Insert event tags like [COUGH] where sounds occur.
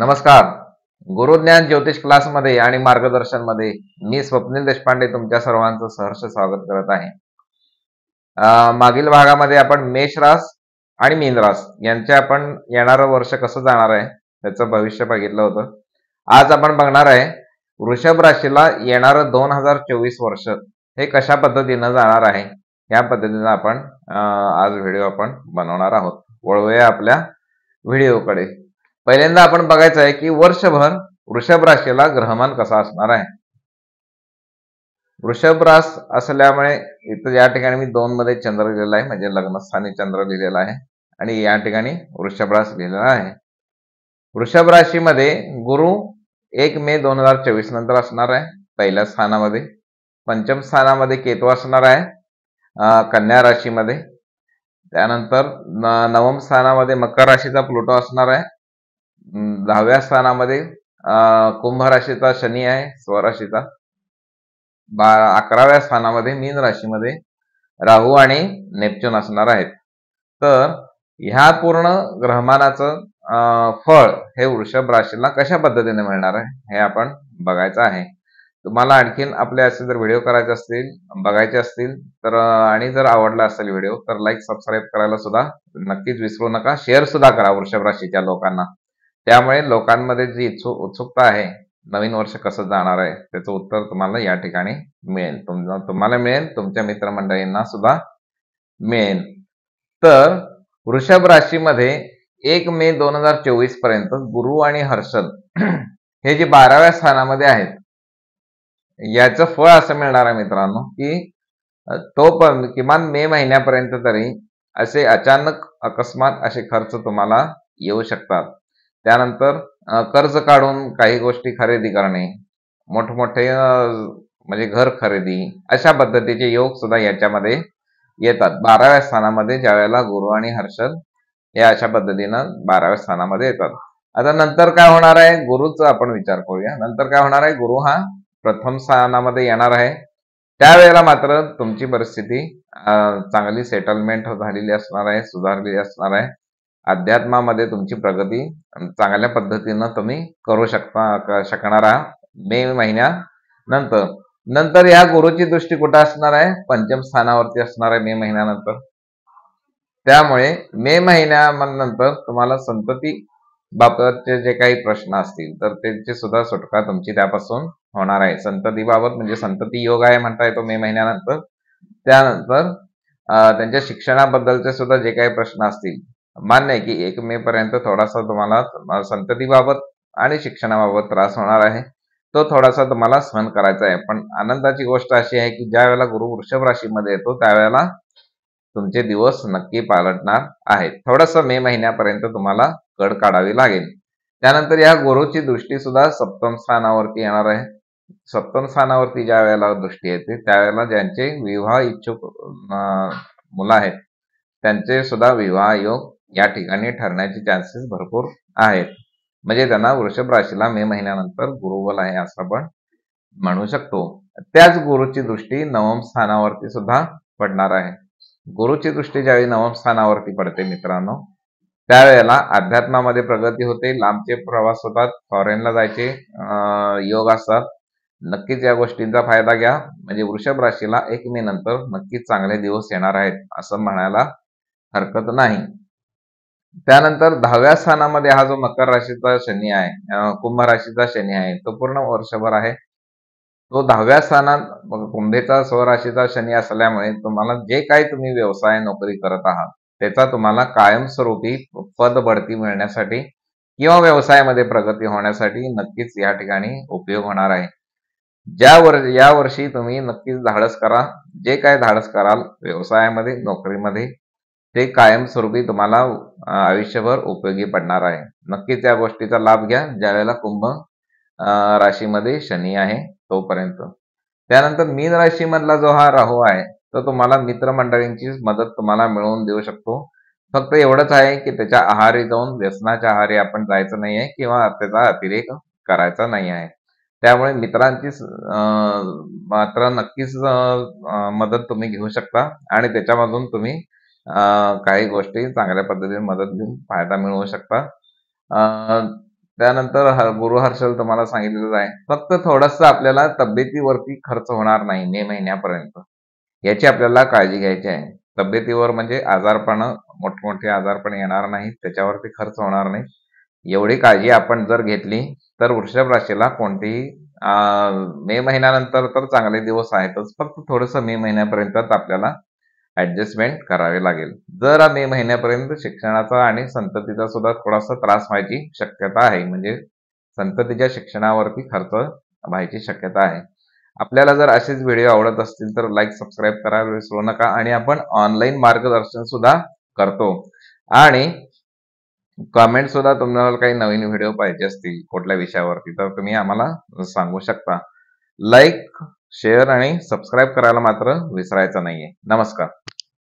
नमस्कार गुरुज्ञान ज्योतिष क्लासमध्ये आणि मार्गदर्शन मध्ये मी स्वप्नील देशपांडे तुमच्या सर्वांचं सहर्ष स्वागत करत आहे मागील भागामध्ये आपण मेष रास आणि मीन रास यांचे आपण येणारं वर्ष कसं जाणार आहे त्याचं भविष्य बघितलं होतं आज आपण बघणार आहे वृषभ राशीला येणारं दोन हजार चोवीस वर्ष हे कशा पद्धतीनं जाणार आहे या पद्धतीनं आपण आज व्हिडिओ आपण बनवणार आहोत वळवूया आपल्या व्हिडिओकडे पहिल्यांदा आपण बघायचं आहे की वर्षभर वृषभ राशीला ग्रहमान कसा असणार आहे वृषभ रास असल्यामुळे इथं या ठिकाणी मी दोन मध्ये चंद्र लिहिलेला आहे म्हणजे लग्नस्थानी चंद्र लिहिलेला आहे आणि या ठिकाणी वृषभ रास लिहिलेला आहे वृषभ राशीमध्ये गुरु एक मे दोन हजार चोवीस नंतर असणार आहे पहिल्या स्थानामध्ये पंचम स्थानामध्ये केतू असणार आहे कन्या राशीमध्ये त्यानंतर नवम स्थानामध्ये मकर राशीचा प्लुटो असणार आहे दहाव्या स्थानामध्ये कुंभ राशीचा शनी आहे स्वराशीचा बा अकराव्या स्थानामध्ये मीन राशीमध्ये राहू आणि नेपच्यून असणार आहेत तर ह्या पूर्ण ग्रहमानाचं फळ हे वृषभ राशीला कशा पद्धतीने मिळणार आहे हे आपण बघायचं आहे तुम्हाला आणखीन आपले असे जर व्हिडिओ करायचे असतील बघायचे असतील तर आणि जर आवडला असेल व्हिडिओ तर लाईक सबस्क्राईब करायला सुद्धा नक्कीच विसरू नका शेअर सुद्धा करा वृषभ राशीच्या लोकांना त्यामुळे लोकांमध्ये जी इच्छुक उत्सुकता आहे नवीन वर्ष कसं जाणार आहे त्याचं उत्तर तुम्हाला या ठिकाणी मिळेल तुम्हाला मिळेल तुमच्या मित्रमंडळींना सुद्धा मिळेल तर वृषभ राशीमध्ये एक मे दोन हजार चोवीस पर्यंत गुरु आणि हर्षद [CLEARS THROAT] हे जे बाराव्या स्थानामध्ये आहेत याचं फळ असं मिळणार आहे मित्रांनो की तो पण किमान मे महिन्यापर्यंत तरी असे अचानक अकस्मात असे खर्च तुम्हाला येऊ शकतात त्यानंतर कर्ज काढून काही गोष्टी खरेदी करणे मोठमोठे म्हणजे घर खरेदी अशा पद्धतीचे योग सुद्धा याच्यामध्ये येतात बाराव्या स्थानामध्ये ज्या वेळेला गुरु आणि हर्षद या अशा पद्धतीनं बाराव्या स्थानामध्ये येतात आता नंतर काय होणार आहे गुरुचा आपण विचार करूया नंतर काय होणार आहे गुरु हा प्रथम स्थानामध्ये येणार आहे त्यावेळेला मात्र तुमची परिस्थिती चांगली सेटलमेंट झालेली असणार आहे सुधारलेली असणार आहे अध्यात्मामध्ये तुमची प्रगती चांगल्या पद्धतीनं तुम्ही करू शकता शकणार आहात मे महिन्या नंतर नंतर या गुरुची दृष्टी कुठं असणार आहे पंचम स्थानावरती असणार आहे मे महिन्यानंतर त्यामुळे मे नंतर तुम्हाला संतती बाबतचे जे काही प्रश्न असतील तर त्यांची सुद्धा सुटका तुमची त्यापासून होणार आहे संतती बाबत म्हणजे संतती योग आहे म्हणता येतो मे महिन्यानंतर त्यानंतर त्यांच्या शिक्षणाबद्दलचे सुद्धा जे काही प्रश्न असतील मान्य आहे की एक मे पर्यंत थोडासा तुम्हाला संततीबाबत आणि शिक्षणाबाबत त्रास होणार आहे तो थोडासा तुम्हाला सहन करायचा आहे पण आनंदाची गोष्ट अशी आहे की ज्या वेळेला गुरु वृषभ राशीमध्ये येतो त्यावेळेला तुमचे दिवस नक्की पालटणार आहेत थोडस मे महिन्यापर्यंत तुम्हाला कड काढावी लागेल त्यानंतर या गुरुची दृष्टी सुद्धा सप्तम स्थानावरती येणार आहे सप्तम स्थानावरती ज्या वेळेला दृष्टी येते त्यावेळेला ज्यांचे विवाह इच्छुक मुलं आहेत त्यांचे सुद्धा विवाह योग या ठिकाणी ठरण्याचे चान्सेस भरपूर आहेत म्हणजे त्यांना वृषभ राशीला मे महिन्यानंतर गुरुबल आहे असं आपण म्हणू शकतो त्याच गुरुची दृष्टी नवम स्थानावरती सुद्धा पडणार आहे गुरुची दृष्टी ज्यावेळी नवम स्थानावरती पडते मित्रांनो त्यावेळेला अध्यात्मामध्ये प्रगती होते लांबचे प्रवास होतात फॉरेनला जायचे योग असतात नक्कीच या गोष्टींचा फायदा घ्या म्हणजे वृषभ राशीला एक मे नंतर नक्कीच चांगले दिवस येणार आहेत असं म्हणायला हरकत नाही त्यानंतर दहाव्या स्थानामध्ये हा जो मकर राशीचा शनी आहे कुंभ राशीचा शनी आहे तो पूर्ण वर्षभर आहे तो दहाव्या स्थानात कुंभेचा स्वराशीचा शनी असल्यामुळे तुम्हाला जे काही तुम्ही व्यवसाय नोकरी करत आहात त्याचा तुम्हाला कायमस्वरूपी पद बढती मिळण्यासाठी किंवा व्यवसायामध्ये प्रगती होण्यासाठी नक्कीच या ठिकाणी उपयोग होणार आहे ज्या वर या वर्षी तुम्ही नक्कीच धाडस करा जे काय धाडस कराल व्यवसायामध्ये नोकरीमध्ये ते कायमस्वरूपी तुम्हाला आयुष्यभर उपयोगी पडणार आहे नक्कीच या गोष्टीचा लाभ घ्या वेळेला कुंभ राशीमध्ये शनी आहे तोपर्यंत त्यानंतर मीन राशीमधला जो हा राहू आहे तो तुम्हाला मित्रमंडळींची मदत तुम्हाला मिळवून देऊ शकतो फक्त एवढंच आहे की त्याच्या आहारी जाऊन व्यसनाच्या आहारी आपण जायचं नाही आहे किंवा त्याचा अतिरेक करायचा नाही आहे त्यामुळे मित्रांची मात्र नक्कीच मदत तुम्ही घेऊ शकता आणि त्याच्यामधून तुम्ही काही गोष्टी चांगल्या पद्धतीने मदत घेऊन फायदा मिळवू शकता त्यानंतर गुरु हर्षल तुम्हाला सांगितलेलं आहे फक्त थोडस आपल्याला तब्येतीवरती खर्च होणार नाही मे महिन्यापर्यंत याची आपल्याला काळजी घ्यायची आहे तब्येतीवर म्हणजे आजारपण मोठमोठे आजारपण येणार नाही त्याच्यावरती खर्च होणार नाही एवढी काळजी आपण जर घेतली तर वृषभ राशीला कोणतीही मे महिन्यानंतर तर चांगले दिवस आहेतच फक्त थोडंसं मे महिन्यापर्यंतच आपल्याला ऍडजस्टमेंट करावे लागेल जरा मे महिन्यापर्यंत शिक्षणाचा आणि संततीचा सुद्धा थोडासा त्रास व्हायची शक्यता आहे म्हणजे संततीच्या शिक्षणावरती खर्च व्हायची शक्यता आहे आपल्याला जर असेच व्हिडिओ आवडत असतील तर लाईक सबस्क्राईब करायला विसरू नका आणि आपण ऑनलाईन मार्गदर्शन सुद्धा करतो आणि कमेंट सुद्धा तुम्हाला काही नवीन व्हिडिओ पाहिजे असतील कुठल्या विषयावरती तर तुम्ही आम्हाला सांगू शकता लाईक शेअर आणि सबस्क्राईब करायला मात्र विसरायचं नाहीये नमस्कार